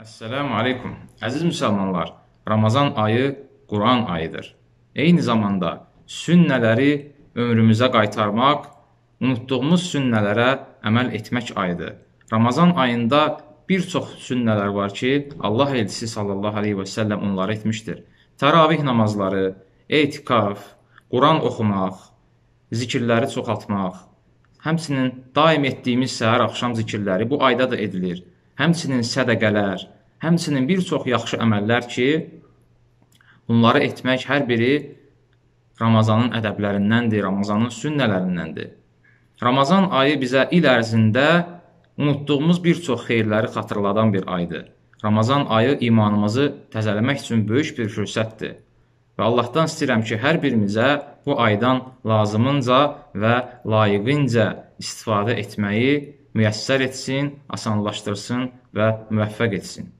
Əssəlamu aleykum. Əziz müsəlmanlar, Ramazan ayı Quran ayıdır. Eyni zamanda sünnələri ömrümüzə qaytarmaq, unutduğumuz sünnələrə əməl etmək ayıdır. Ramazan ayında bir çox sünnələr var ki, Allah elçisi sallallahu aleyhi və səlləm onları etmişdir. Təravih namazları, etikaf, Quran oxumaq, zikirləri çoxaltmaq, həmsinin daim etdiyimiz səhər-axşam zikirləri bu ayda da edilir həmçinin sədəqələr, həmçinin bir çox yaxşı əməllər ki, bunları etmək hər biri Ramazanın ədəblərindəndir, Ramazanın sünnələrindəndir. Ramazan ayı bizə il ərzində unutduğumuz bir çox xeyirləri xatırladan bir aydır. Ramazan ayı imanımızı təzələmək üçün böyük bir fürsətdir. Və Allahdan istəyirəm ki, hər birimizə bu aydan lazımınca və layiqincə istifadə etməyi müyəssər etsin, asanlaşdırsın və müvəffəq etsin.